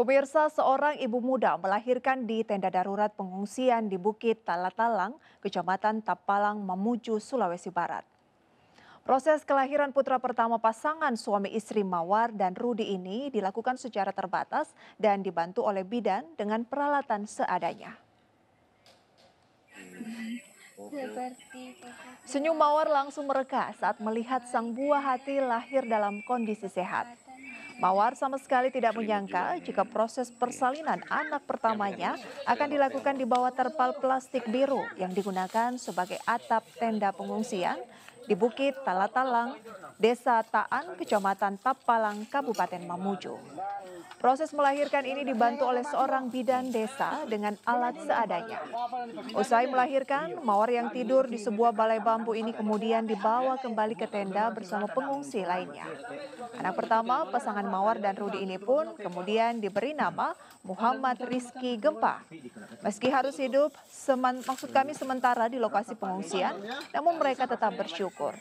Pemirsa, seorang ibu muda melahirkan di tenda darurat pengungsian di Bukit Talatalang, Kecamatan Tapalang, Mamuju, Sulawesi Barat. Proses kelahiran putra pertama pasangan suami istri Mawar dan Rudi ini dilakukan secara terbatas dan dibantu oleh bidan dengan peralatan seadanya. Senyum Mawar langsung mereka saat melihat sang buah hati lahir dalam kondisi sehat. Mawar sama sekali tidak menyangka jika proses iya. persalinan anak pertamanya akan dilakukan di bawah terpal plastik biru yang digunakan sebagai atap tenda pengungsian di Bukit Talatalang, Desa Taan, Kecamatan Tapalang, Kabupaten Mamuju. Proses melahirkan ini dibantu oleh seorang bidan desa dengan alat seadanya. Usai melahirkan, Mawar yang tidur di sebuah balai bambu ini kemudian dibawa kembali ke tenda bersama pengungsi lainnya. Anak pertama, pasangan Mawar dan Rudi ini pun kemudian diberi nama Muhammad Rizki Gempa. Meski harus hidup, maksud kami sementara di lokasi pengungsian, namun mereka tetap bersyukur bersyukur.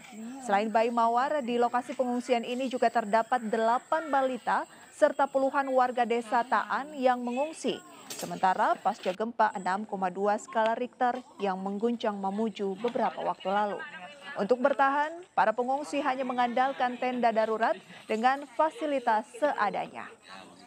Selain bayi mawar, di lokasi pengungsian ini juga terdapat delapan balita serta puluhan warga desa Taan yang mengungsi. Sementara pasca gempa 6,2 skala Richter yang mengguncang Mamuju beberapa waktu lalu. Untuk bertahan, para pengungsi hanya mengandalkan tenda darurat dengan fasilitas seadanya.